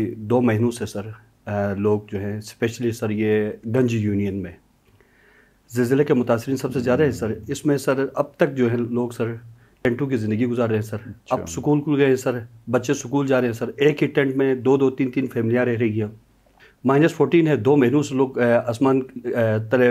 दो महीनों से सर लोग जो हैं स्पेशली सर ये गंज यूनियन में ज़िले के मुतासरी सबसे ज़्यादा है सर इसमें सर अब तक जो है लोग सर टेंटों की ज़िंदगी गुजार रहे हैं सर अब अच्छा। स्कूल खुल गए हैं सर बच्चे स्कूल जा रहे हैं सर एक ही टेंट में दो दो तीन तीन फैमिलियाँ रह रही हैं माइनस फोर्टीन है दो महीनों से लोग आसमान तले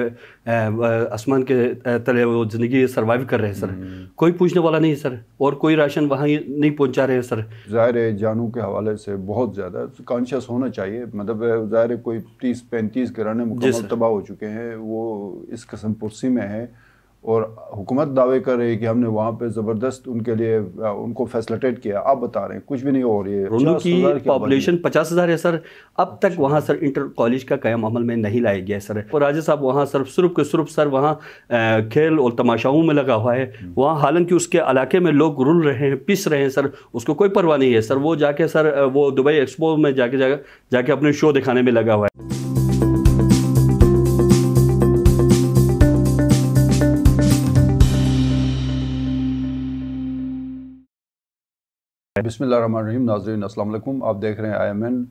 आसमान के तले वो ज़िंदगी सर्वाइव कर रहे हैं सर हम्म। कोई पूछने वाला नहीं है सर और कोई राशन वहाँ नहीं पहुँचा रहे हैं सर ज़ाहिर है जानू के हवाले से बहुत ज़्यादा कॉन्शियस होना चाहिए मतलब ज़ाहिर है कोई तीस पैंतीस घराने मुकम्मल तबाह हो चुके हैं वो इस कस्म पुरसी में है और हुकूमत दावे कर रही है कि हमने वहाँ पे ज़बरदस्त उनके लिए उनको फैसिलिटेट किया आप बता रहे हैं कुछ भी नहीं हो रही है रोनू की पॉपुलेशन पचास हज़ार है सर अब अच्छा। तक वहाँ सर इंटर कॉलेज का क्या अमल में नहीं लाया गया सर और राजा साहब वहाँ सर सुरुप के सुरुप सर वहाँ खेल और तमाशाओं में लगा हुआ है हम्म। वहाँ हालांकि उसके इलाके में लोग रुल रहे हैं पिस रहे हैं सर उसको कोई परवाह नहीं है सर वो जाके सर वो दुबई एक्सपो में जाके जाके अपने शो दिखाने में लगा हुआ है रहीम नाजरीन असल आप देख रहे हैं आई एम एन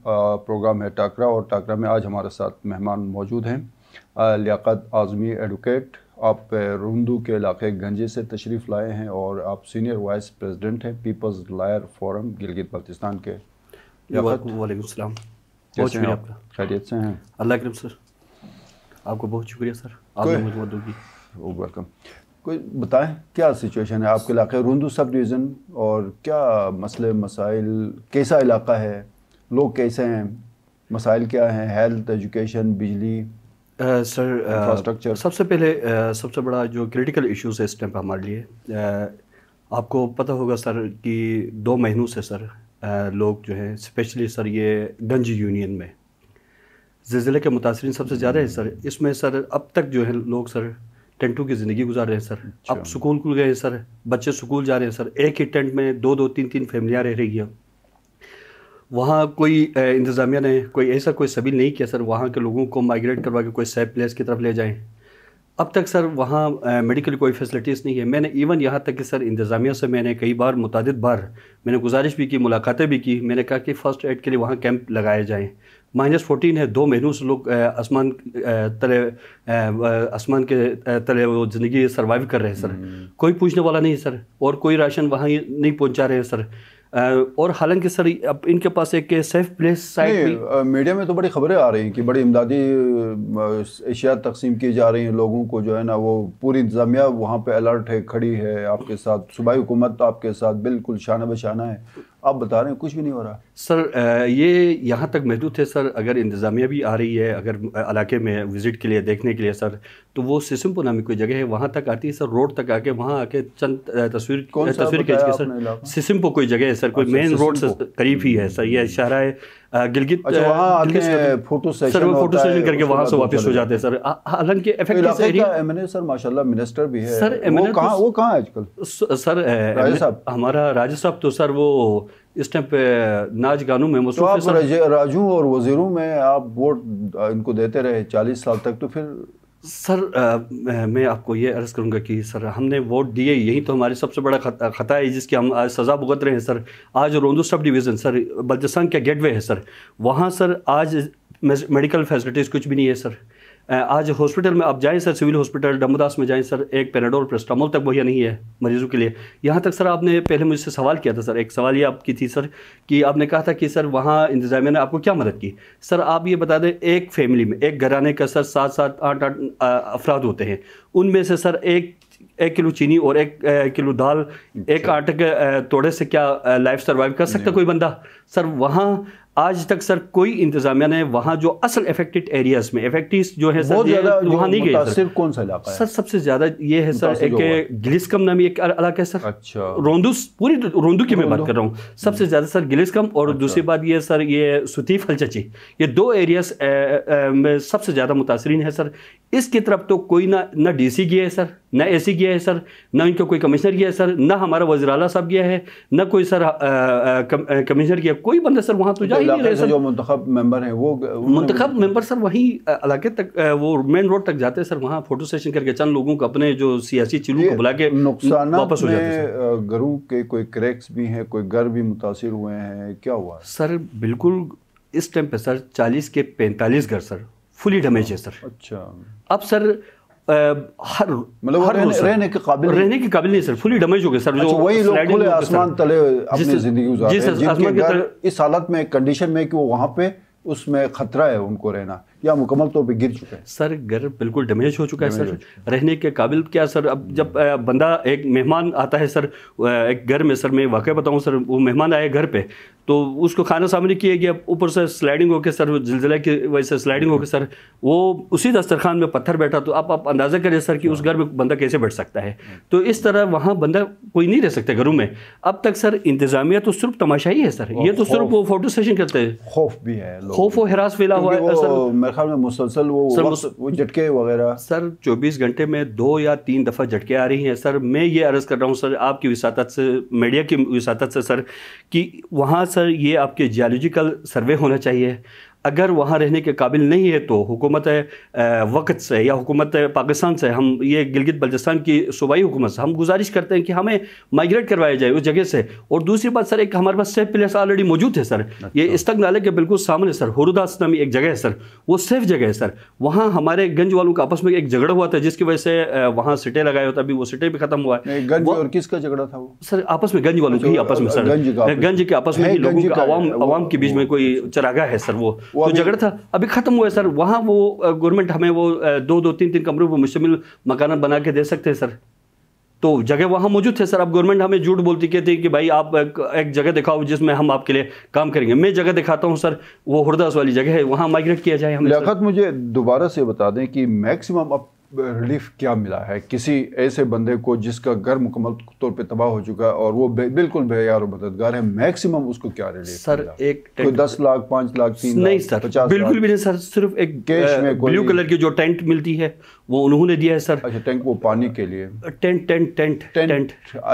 प्रोग्राम है टाकरा और टाकरा में आज हमारे साथ मेहमान मौजूद हैं लियात आज़मी एडवोकेट आप रुंदू के इलाके गंजे से तशरीफ़ लाए हैं और आप सीनियर वाइस प्रेसिडेंट हैं people's lawyer forum Gilgit Baltistan के वालेकाम खैरियत से हैं अल्लाह करम सर आपको बहुत शुक्रिया सर वेलकम कोई बताएं क्या सिचुएशन है आपके इलाके रोंदू सब डिवीज़न और क्या मसले मसाइल कैसा इलाका है लोग कैसे हैं मसाइल क्या हैं हेल्थ एजुकेशन बिजली सर इंफ्रास्ट्रक्चर सबसे पहले आ, सबसे बड़ा जो क्रिटिकल इश्यूज है इस टाइम पर हमारे लिए आ, आपको पता होगा सर कि दो महीनों से सर आ, लोग जो हैं स्पेशली सर ये गंज यूनियन में जिले के मुतासरी सबसे ज़्यादा है हम्म। सर इसमें सर अब तक जो है लोग सर टेंटों की ज़िंदगी गुजार रहे हैं सर अच्छा। अब स्कूल खुल गए हैं सर बच्चे स्कूल जा रहे हैं सर एक ही टेंट में दो दो तीन तीन फैमिलियाँ रह रही हैं वहाँ कोई इंतज़ामिया ने कोई ऐसा कोई सबील नहीं किया सर वहाँ के लोगों को माइग्रेट करवा के कोई सेफ प्लेस की तरफ ले जाएँ अब तक सर वहाँ मेडिकल कोई फैसिलिटीज़ नहीं है मैंने इवन यहाँ तक कि सर इंतज़ामिया से मैंने कई बार मुतद बार मैंने गुजारिश भी की मुलाकातें भी की मैंने कहा कि फ़र्स्ट एड के लिए वहाँ कैंप लगाए जाएँ माइनस फोर्टीन है दो महीनों से लोग आसमान तले आसमान के तले वो ज़िंदगी सर्वाइव कर रहे हैं सर हम्म। कोई पूछने वाला नहीं है सर और कोई राशन वहाँ नहीं पहुँचा रहे हैं सर और हालांकि सर अब इनके पास एक सेफ प्लेस साइट भी मीडिया में तो बड़ी खबरें आ रही हैं कि बड़ी इमदादी अशिया तकसीम की जा रही हैं लोगों को जो है ना वो पूरी इंतज़ामिया वहाँ पर अलर्ट है खड़ी है आपके साथ सूबाई हुकूमत आपके साथ बिल्कुल शाना बशाना है आप बता रहे हैं कुछ भी नहीं हो रहा सर ये यहाँ तक महदूद है सर अगर इंतज़ामिया भी आ रही है अगर इलाके में विज़िट के लिए देखने के लिए सर तो वो सिसमपुर नामी कोई जगह है वहाँ तक आती है सर रोड तक आके वहाँ आके चंद तस्वीर तस्वीर खींच के सर सिसमपुर कोई जगह है सर कोई अच्छा, मेन रोड से करीब ही है सर यह हम्म। इशारा है गिलगित अच्छा, फोटो सेशन करके से वापस हो जाते हैं सर हालांकि माशाल्लाह मिनिस्टर भी है सर वो तो कहाँ वो कहाँ आजकल सर राजा साहब हमारा राजा साहब तो सर वो इस टाइम पे नाच गानों में तो आप राजू और वजीरों में आप वोट इनको देते रहे चालीस साल तक तो फिर सर आ, मैं आपको ये अर्ज़ करूँगा कि सर हमने वोट दिए यही तो हमारी सबसे बड़ा खता, खता है जिसकी हम आज सज़ा भुगत रहे हैं सर आज रोंदू सब डिवीज़न सर बल्दिस्तान का गेटवे है सर वहाँ सर आज मेडिकल फैसिलिटीज़ कुछ भी नहीं है सर आज हॉस्पिटल में आप जाएं सर सिविल हॉस्पिटल डमोदास में जाएं सर एक पेनाडोल प्रेस्टामोल तक वही नहीं है मरीजों के लिए यहाँ तक सर आपने पहले मुझसे सवाल किया था सर एक सवाल ये आपकी थी सर कि आपने कहा था कि सर वहाँ इंतजामिया ने आपको क्या मदद की सर आप ये बता दें एक फैमिली में एक घराने का सर सात सात आठ आठ अफराद होते हैं उनमें से सर एक एक किलो चीनी और एक किलो दाल एक अच्छा। आटे के तोड़े से क्या लाइफ सर्वाइव कर सकता कोई बंदा सर वहाँ आज तक सर कोई इंतजामिया ने वहाँ जो असल अफेक्टेड एरियाज में अफेक्टिव जो है सर ये वहाँ नहीं गए सर कौन सा इलाका सर सबसे ज्यादा ये है सर एक गिलिसकम नामी एक इलाका है सर अच्छा रोंदूस पूरी तो रोंदू की मैं बात कर रहा हूँ सबसे ज्यादा सर गिलिसकम और अच्छा। दूसरी बात ये सर ये सुतीफ हलचची ये दो एरियाज में सबसे ज्यादा मुतासरीन है सर इसकी तरफ तो कोई ना ना डी सी है सर ना ए गया है सर ना इनका कोई कमिश्नर गया है सर ना हमारा वजी अला साहब गया है ना कोई सर कमिश्नर गया कोई बंदा सर वहाँ तो जा ही तो नहीं रहे सर जो मंतखब मेंबर हैं वो मंतखब मेंबर सर वहीं इलाके तक वो मेन रोड तक जाते हैं सर वहाँ फोटो सेशन करके चंद लोगों को अपने जो सियासी चिलू को बुला के नुकसान वापस हो जाते गरू के कोई क्रैक्स भी हैं कोई घर भी मुतासर हुए हैं क्या हुआ सर बिल्कुल इस टाइम पर सर चालीस के पैंतालीस घर सर फुली डैमेज है सर अच्छा अब सर हर मतलब हर रहने, रहने के काबिल रहने के काबिल नहीं सर फुली डैमेज हो गए सर जो अच्छा, वही लोग खुले आसमान तले अपनी जिंदगी गुजार रहे हैं इस हालत में कंडीशन में कि वो पे उसमें खतरा है उनको रहना या मुकम्मल तौर पर गिर चुका है सर घर बिल्कुल डैमेज हो चुका है सर रहने के काबिल क्या सर अब जब बंदा एक मेहमान आता है सर एक घर में सर मैं वाकई बताऊँ सर वो मेहमान आए घर पर तो उसको खाना सामने किया गया ऊपर से स्लाइडिंग होकर सर जिलजिला की वजह से स्लाइडिंग होकर सर वो उसी दस्तरखान में पत्थर बैठा तो आप आप अंदाज़ा करें सर कि उस घर में बंदा कैसे बैठ सकता है तो इस तरह वहाँ बंदा कोई नहीं रह सकता घरों में अब तक सर इंतज़ामिया तो सिर्फ तमाशा ही है सर ये तो सिर्फ वो फोटो सेशन करते हैं खौफ भी है खौफ व हरास फैला हुआ है सर सर में मुसलसल वो सर वो झटके वगैरह सर 24 घंटे में दो या तीन दफ़ा झटके आ रही हैं सर मैं ये अर्ज़ कर रहा हूँ सर आपकी विसात से मीडिया की विसात से सर कि वहाँ सर ये आपके जियालॉजिकल सर्वे होना चाहिए अगर वहाँ रहने के काबिल नहीं है तो हुकूमत वक्त से या हुकूमत पाकिस्तान से हम ये गिलगित बल्चिस्तान की सूबाई हुकूमत से हम गुजारिश करते हैं कि हमें माइग्रेट करवाया जाए उस जगह से और दूसरी बात सर एक हमारे पास सेफ प्लेस ऑलरेडी मौजूद है सर अच्छा। ये इस्तक नाले के बिल्कुल सामने सर हरुदास नामी एक जगह है सर वो सेफ जगह है सर वहाँ हमारे गंज वालों का आपस में एक झगड़ा हुआ था जिसकी वजह से वहाँ सिटे लगाए होता अभी वो सिटे भी खत्म हुआ है और किसका झगड़ा था वो सर आपस में गंज वालों की अच्छा, आपस में सर गंज के आपस में लोगों का आवाम के बीच में कोई अच्छा। चरागा है सर वो जो तो झगड़ा था अभी ख़त्म हुआ है सर वहाँ वो गवर्नमेंट हमें वो दो दो तीन तीन कमरों पर मुश्तमिल मकाना बना के दे सकते हैं सर तो जगह वहाँ मौजूद थे सर अब गवर्नमेंट हमें झूठ बोलती कहती कि भाई आप एक जगह दिखाओ जिसमें हम आपके लिए काम करेंगे मैं जगह दिखाता हूँ सर वो हुरदास वाली जगह है वहाँ माइग्रेट किया जाए हम लिया मुझे दोबारा से बता दें कि मैक्सिमम अब रिलीफ क्या मिला है किसी ऐसे बंदे को जिसका घर मुकम्मल तौर पे तबाह हो चुका है और वो बे, बिल्कुल बेयार मददगार है मैक्सिमम उसको क्या रिलीफ सर मिला? एक तो दस लाख पांच लाख तीन नहीं सर पचास बिल्कुल भी नहीं सर सिर्फ एक कैश में ब्लू कलर की जो टेंट मिलती है वो उन्होंने दिया है सर अच्छा टेंट वो पानी के लिए tent tent tent tent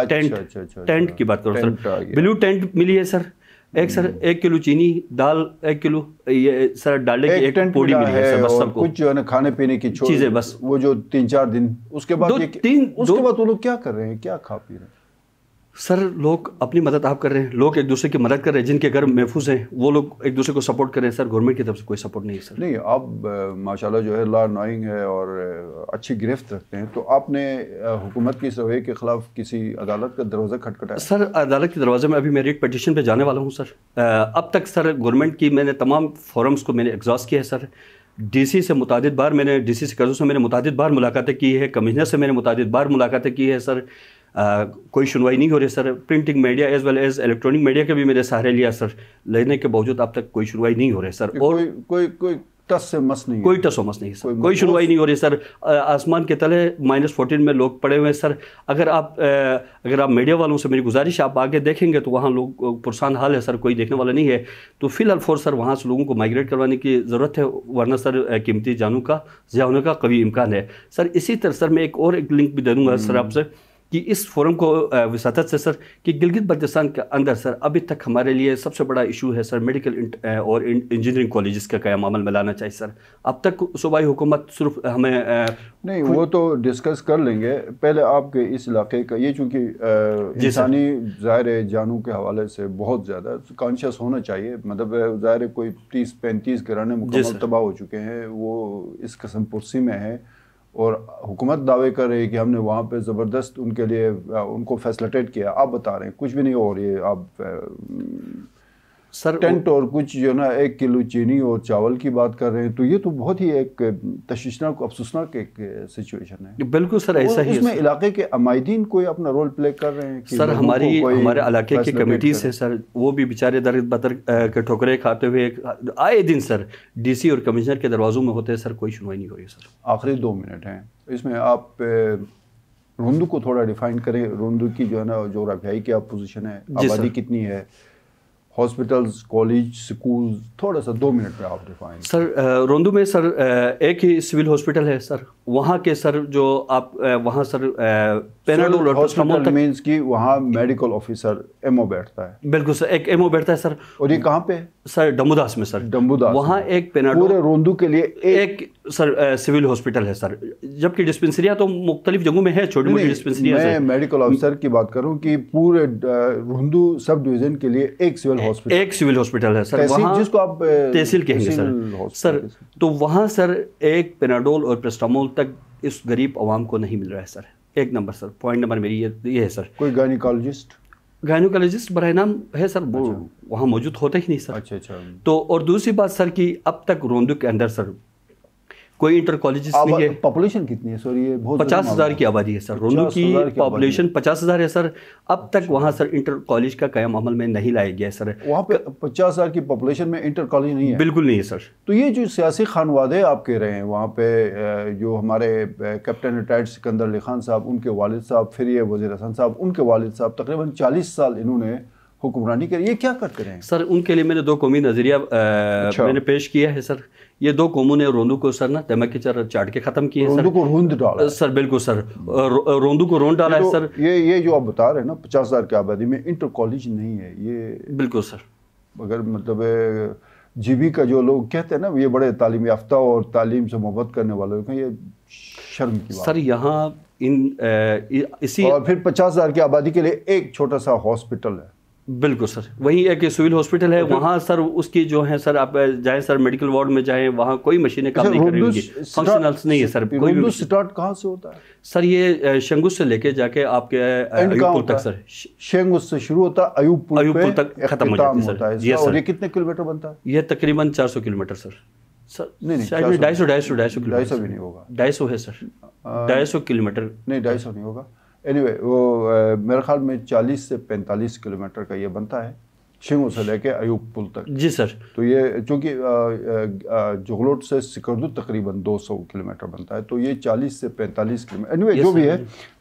tent tent की बात करो सर ब्लू टेंट मिली है सर एक सर एक किलो चीनी दाल एक किलो ये सर डाले एक, एक पोड़ी मिली है सर बस सबको कुछ जो है ना खाने पीने की चीजें बस वो जो तीन चार दिन उसके बाद तीन उसके बाद वो लोग क्या कर रहे हैं क्या खा पी रहे हैं सर लोग अपनी मदद आप कर रहे हैं लोग एक दूसरे की मदद कर रहे हैं जिनके घर महफूज हैं वो लोग एक दूसरे को सपोर्ट कर रहे हैं सर गवर्नमेंट की तरफ से कोई सपोर्ट नहीं है सर नहीं आप माशाल्लाह जो है ला नॉइंग है और अच्छी गिरफ्त रखते हैं तो आपने हुकूमत की रवैये के ख़िलाफ़ किसी अदालत का दरवाज़ा खटखटाया सर अदालत के दरवाजे में अभी मैं रेट पटिशन पर जाने वाला हूँ सर अब तक सर गवर्नमेंट की मैंने तमाम फॉरम्स को मैंने एग्जॉस्ट किया है सर डीसी से मुताद बार मैंने डीसी से कर्जों से मैंने मुताद बार मुलाकातें की है कमिश्नर से मैंने मुताद बार मुलाकातें की है सर कोई सुनवाई नहीं हो रही sir printing media as well as electronic media के भी मेरे सहारे लिया सर लेने के बावजूद अब तक कोई सुनवाई नहीं हो रही सर और कोई कोई, टस से मस नहीं कोई टस मस नहीं सर कोई सुनवाई नहीं हो रही सर आसमान के तले माइनस फोर्टीन में लोग पड़े हुए हैं सर अगर आप अगर आप मीडिया वालों से मेरी गुजारिश आप आगे देखेंगे तो वहाँ लोग पुरसान हाल है सर कोई देखने वाला नहीं है तो फिलहाल फोर सर वहाँ से लोगों को माइग्रेट करवाने की ज़रूरत है वरना सर कीमती जानों का ज़्यादा होने का कभी इम्कान है सर इसी तरह सर मैं एक और एक लिंक भी दे दूँगा हम्म। सर आपसे कि इस फोरम को विसात से सर कि गिलगित बल्तिस्तान के अंदर सर अभी तक हमारे लिए सबसे बड़ा इशू है सर मेडिकल और इंजीनियरिंग कॉलेज का क्या अमल में लाना चाहिए सर अब तक सूबाई हुकूमत सिर्फ हमें नहीं वो तो डिस्कस कर लेंगे पहले आपके इस इलाके का ये चूँकि इंसानी ज़ाहिर जानों के हवाले से बहुत ज़्यादा कॉन्शियस होना चाहिए मतलब ज़ाहिर कोई तीस पैंतीस घराने मुकम्मल तबाह हो चुके हैं वो इस कसम पुरसी में है और हुकूमत दावे कर रही है कि हमने वहाँ पे ज़बरदस्त उनके लिए उनको फैसिलिटेट किया आप बता रहे हैं कुछ भी नहीं हो रही है आप सर टेंट और कुछ जो ना एक किलो चीनी और चावल की बात कर रहे हैं तो ये तो बहुत ही एक तशीशनाक अफसोसनाक एक सिचुएशन है बिल्कुल सर तो ऐसा ही इसमें इलाके के अमायदीन कोई अपना रोल प्ले कर रहे हैं कि सर हमारी हमारे इलाके की कमेटीज है सर वो भी बेचारे दर बतर के ठोकरे खाते हुए आए दिन सर डीसी और कमिश्नर के दरवाज़ों में होते हैं सर कोई सुनवाई नहीं हो रही सर आखिरी दो मिनट हैं इसमें आप रोंदू को थोड़ा डिफाइन करें रोंदू की जो है ना जोग्राफियाई क्या पोजिशन है आबादी कितनी है हॉस्पिटल्स कॉलेज स्कूल थोड़ा सा दो मिनट में आप डिफाइन सर रोंदू में सर एक ही सिविल हॉस्पिटल है सर वहाँ के सर जो आप वहाँ सर पेनाडोल हॉस्पिटल मीन्स कि वहाँ मेडिकल ऑफिसर एमओ बैठता है बिल्कुल सर एक एमओ बैठता है सर और ये कहाँ पे है सर डम्बूदास में सर डम्बूदास वहाँ एक पेनाडोल रोंदू के लिए एक सर सिविल हॉस्पिटल है सर जबकि डिस्पेंसरियाँ तो मुख्तलिफ जगहों में है छोटी मोटी डिस्पेंसरियाँ मैं मेडिकल ऑफिसर की बात करूँ कि पूरे हिंदू सब डिवीजन के लिए एक सिविल हॉस्पिटल एक सिविल हॉस्पिटल है सर वहाँ जिसको आप तहसील कहेंगे सर सर तो वहाँ सर एक पेनाडोल और प्रेस्टामोल तक इस गरीब आवाम को नहीं मिल रहा है सर एक नंबर सर पॉइंट नंबर मेरी ये ये है सर कोई गायनिकोलॉजिस्ट गायनोकोलॉजिस्ट बर नाम है सर वो अच्छा। वहाँ मौजूद होते ही नहीं सर अच्छा अच्छा तो और दूसरी बात सर कि अब तक रोंदू के अंदर सर कोई इंटर कॉलेज नहीं है पॉपुलेशन कितनी है सर ये बहुत पचास हज़ार की आबादी है सर रोनू की पॉपुलेशन पचास हज़ार है सर अब तक अच्छा। वहाँ सर इंटर कॉलेज का कायम अमल में नहीं लाया गया सर वहाँ पे पचास हज़ार की पॉपुलेशन में इंटर कॉलेज नहीं है बिल्कुल नहीं है सर तो ये जो सियासी खानवादे आप कह रहे हैं वहाँ पे जो हमारे कैप्टन रिटायर्ड सिकंदर अली खान साहब उनके वालद साहब फिर ये वजीर हसन साहब उनके वालद साहब तकरीबन चालीस साल इन्होंने हुक्मरानी कर ये क्या करते रहे सर उनके लिए मैंने दो कौमी नज़रिया अच्छा। मैंने पेश किया है सर ये दो कौमों ने रोंदू को सर ना दमक के चार चाट के ख़त्म किए रोंदू को रोंद डाला सर बिल्कुल सर रोंदू को रोंद डाला है तो सर ये ये जो आप बता रहे हैं ना पचास हज़ार की आबादी में इंटर कॉलेज नहीं है ये बिल्कुल सर अगर मतलब जीबी का जो लोग कहते हैं ना ये बड़े तालीम याफ्ता और तालीम से मोहब्बत करने वाले लोग हैं ये शर्म की सर यहाँ इन इसी और फिर पचास हज़ार की आबादी के लिए एक छोटा सा हॉस्पिटल है बिल्कुल सर वही एक सिविल हॉस्पिटल है वहाँ सर उसकी जो है सर आप जाएं सर मेडिकल वार्ड में जाएं वहाँ कोई मशीनें काम अच्छा, नहीं कर रही होंगी फंक्शनल्स नहीं है सर कोई भी स्टार्ट कहाँ से होता है सर ये शेंगुस से लेके जाके आपके अयूबपुर तक सर शेंगुस से शुरू होता है अयूबपुर अयूबपुर तक खत्म हो जाता है सर ये कितने किलोमीटर बनता है ये तकरीबन चार किलोमीटर सर सर नहीं ढाई सौ ढाई सौ ढाई सौ ढाई सौ भी नहीं होगा ढाई सौ है सर ढाई सौ किलोमीटर नहीं ढाई सौ नहीं होगा एनीवे anyway, वो uh, मेरे ख्याल में 40 से 45 किलोमीटर का ये बनता है छिंगू से लेके अयूब पुल तक जी सर तो ये चूँकि uh, uh, जगलोट से सिकरदू तकरीबन 200 किलोमीटर बनता है तो ये 40 से 45 किलोमीटर एनीवे anyway, जो भी है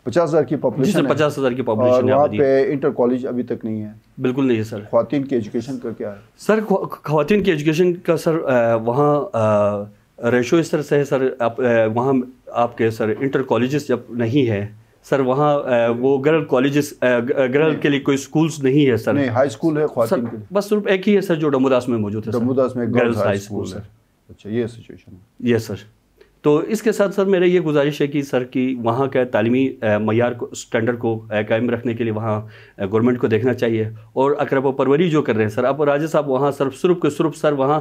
पचास हज़ार की पॉपुलेशन पचास हज़ार की पॉपुलेशन वहाँ पे इंटर कॉलेज अभी तक नहीं है बिल्कुल नहीं है सर खातन की एजुकेशन का क्या है सर खातन की एजुकेशन का सर वहाँ रेशो इस तरह से है सर आप वहाँ आपके सर इंटर कॉलेज जब नहीं है सर वहाँ वो गर्ल कॉलेज गर्ल के लिए कोई स्कूल्स नहीं है सर नहीं हाई स्कूल है सर, के बस सिर्फ एक ही है सर जो डमोदास में मौजूद है डमोदास में गर्ल्स हाई स्कूल है अच्छा ये सिचुएशन है यस सर तो इसके साथ सर मेरा ये गुजारिश है कि सर कि वहाँ का तालीमी मैार को स्टैंडर्ड को कायम रखने के लिए वहाँ गवर्नमेंट को देखना चाहिए और अकरब परवरी जो कर रहे हैं सर अब राजे साहब वहाँ सर सुरुप के सुरुप सर वहाँ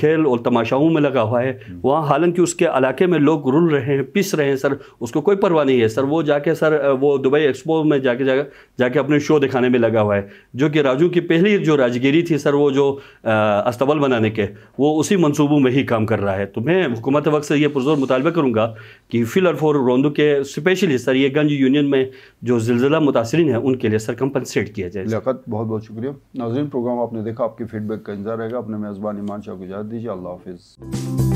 खेल और तमाशाओं में लगा हुआ है हम्म। वहाँ हालांकि उसके इलाके में लोग रुल रहे हैं पिस रहे हैं सर उसको कोई परवाह नहीं है सर वो जाके सर वो दुबई एक्सपो में जाके जा जाके अपने शो दिखाने में लगा हुआ है जो कि राजू की पहली जो राजगिरी थी सर वो जो अस्तबल बनाने के वो उसी मनसूबों में ही काम कर रहा है तो मैं हुकूमत वक्त से ये ये पुरजोर मुतालबा करूँगा कि फ़िलर फॉर रोंदू के स्पेशल सरियगंज यूनियन में जो जिलजिला मुतासरी है उनके लिए सर कंपनसेट किया जाए लियात बहुत बहुत शुक्रिया नाजरन प्रोग्राम आपने देखा आपके फीडबैक का इंतजार रहेगा अपने मेज़बान ईमान शाह को गुजार दीजिए अल्लाह हाफिज़